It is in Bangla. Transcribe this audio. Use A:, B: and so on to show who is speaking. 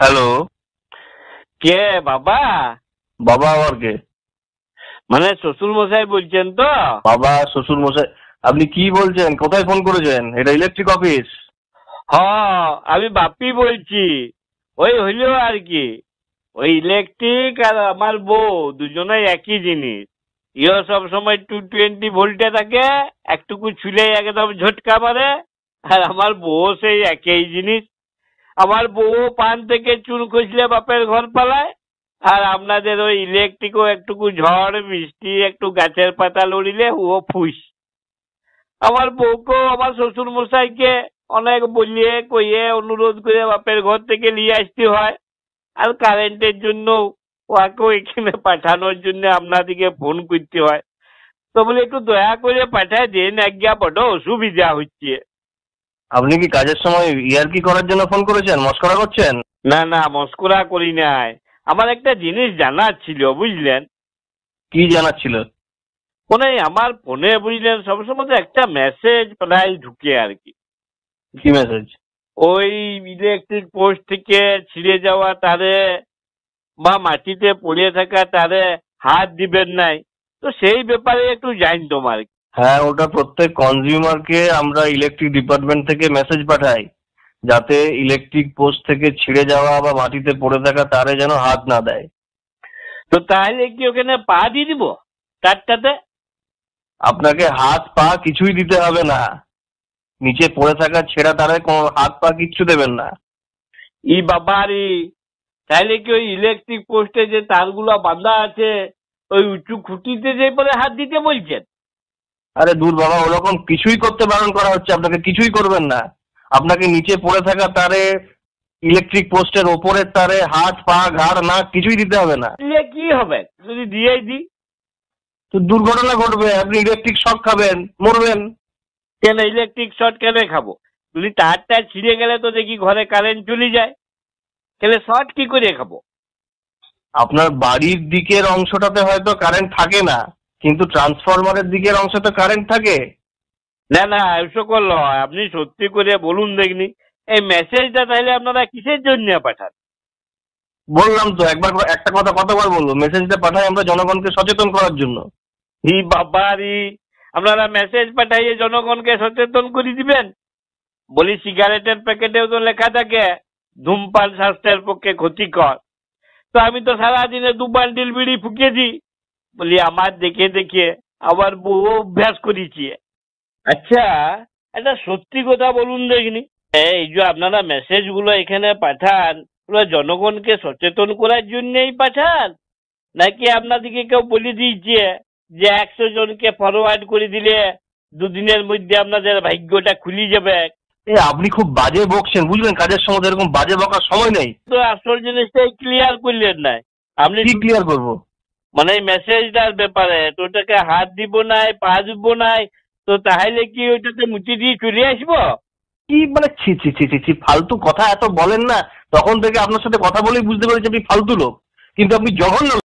A: হ্যালো কে বাবা বাবা আবার কে মানে শ্বশুর মশাই বলছেন তো বাবা শ্বশুর মশাই আপনি কি বলছেন কোথায় ফোন করেছেন এটা ইলেকট্রিক অফিস হ আমি বাপি বলছি ওই হইলো আর কি ওই ইলেকট্রিক আর আমার বউ দুজনেই একই জিনিস ইও সব সময় টু টোয়েন্টি ভোল্টে থাকে একটুকু ছুলে একদম ঝটকা মারে আর আমার বউ সেই একই জিনিস আমার বউ পান থেকে চুল খুঁজলে বাপের ঘর পালায় আর আপনাদের ওই ইলেকট্রিকও একটুকু ঝড় বৃষ্টি একটু গাছের পাতা লড়িলে ও ফুস আমার বউকেও আমার শ্বশুর মশাইকে অনেক বলিয়ে কইয়ে অনুরোধ করে বাপের ঘর থেকে নিয়ে আসতে হয় আর কারেন্টের জন্য ওয়াকেও এখানে পাঠানোর জন্য আপনাদেরকে ফোন করতে হয় তো বলে একটু দয়া করে পাঠায় দিন আজ্ঞা বড় অসুবিধা হচ্ছে আপনি কি কাজের সময় কি e করার জন্য ফোন করেছেন মস্করা করছেন না না মস্করা করি নাই আমার একটা জিনিস জানার ছিল বুঝলেন কি জানার ছিল ফোনে আমার ফোনে বুঝলেন সবসময় তো একটা মেসেজ প্রায় ঢুকে আর কি কি মেসেজ ওই ইলেকট্রিক পোস্ট থেকে ছিঁড়ে যাওয়া তারে বা মাটিতে পড়ে থাকা তারে হাত দিবেন নাই তো সেই ব্যাপারে একটু জানতাম আর কি হ্যাঁ ওটা প্রত্যেক কনজিউমারকে আমরা ইলেকট্রিক ডিপার্টমেন্ট থেকে মেসেজ পাঠাই যাতে ইলেকট্রিক পোস্ট থেকে ছিঁড়ে যাওয়া বা মাটিতে পড়ে থাকা তারে যেন হাত না দেয় তো তাহলে কি ওখানে পা দিয়ে দিব তারটাতে আপনাকে হাত পা কিছুই দিতে হবে না নিচে পড়ে থাকা ছেঁড়া তারে কোনো হাত পা কিচ্ছু দেবেন না ই বাবারি তাহলে কি ওই ইলেকট্রিক পোস্টে যে তারগুলো বাঁধা আছে ওই উঁচু খুঁটিতে যে পরে হাত দিতে বলছেন আরে দূর বাবা ওরকম কিছুই করতে বারণ করা হচ্ছে আপনাকে কিছুই করবেন না আপনাকে নিচে পড়ে থাকা তারে ইলেকট্রিক পোস্টের ওপরের তারে হাত পা ঘাড় না কিছুই দিতে হবে না কি হবে যদি দিয়েই দিই তো দুর্ঘটনা ঘটবে আপনি ইলেকট্রিক শক খাবেন মরবেন কেন ইলেকট্রিক শট কেন খাবো যদি তারটা ছিঁড়ে গেলে তো দেখি ঘরে কারেন্ট চলে যায় তাহলে শর্ট কি করে খাবো আপনার বাড়ির দিকের অংশটাতে হয়তো কারেন্ট থাকে না কিন্তু ট্রান্সফরমারের দিকের অংশে তো কারেন্ট থাকে না না এসব করলে আপনি সত্যি করে বলুন দেখনি এই মেসেজটা তাহলে আপনারা কিসের জন্য পাঠান বললাম তো একবার একটা কথা কতবার বলবো মেসেজটা পাঠাই আমরা জনগণকে সচেতন করার জন্য হি বাবারি আপনারা মেসেজ পাঠাইয়ে জনগণকে সচেতন করে দিবেন বলি সিগারেটের প্যাকেটেও তো লেখা থাকে ধূমপান স্বাস্থ্যের পক্ষে ক্ষতিকর তো আমি তো সারাদিনে দু বান্ডিল বিড়ি ফুকেছি বলি আমার দেখে দেখে আবার বহু অভ্যাস করেছি আচ্ছা এটা সত্যি কথা বলুন দেখিনি এই যে আপনারা গুলো এখানে পাঠান জনগণকে সচেতন করার জন্যই পাঠান নাকি আপনাদেরকে কেউ বলে দিয়েছে যে একশো জনকে ফরওয়ার্ড করে দিলে দুদিনের মধ্যে আপনাদের ভাগ্যটা খুলে যাবে আপনি খুব বাজে বকছেন বুঝলেন কাজের সময় এরকম বাজে বকার সময় নেই তো আসল জিনিসটাই ক্লিয়ার করলেন না আপনি কি ক্লিয়ার করবো মানে মেসেজটার ব্যাপারে তো ওটাকে হাত দিব নাই পা দিব নাই তো তাহলে কি ওইটাতে মুচি দিয়ে চলে আসবো কি মানে ছি ছি ছি ছি ছি ফালতু কথা এত বলেন না তখন থেকে আপনার সাথে কথা বলেই বুঝতে পেরেছি আপনি ফালতু লোক কিন্তু আপনি জঘন্য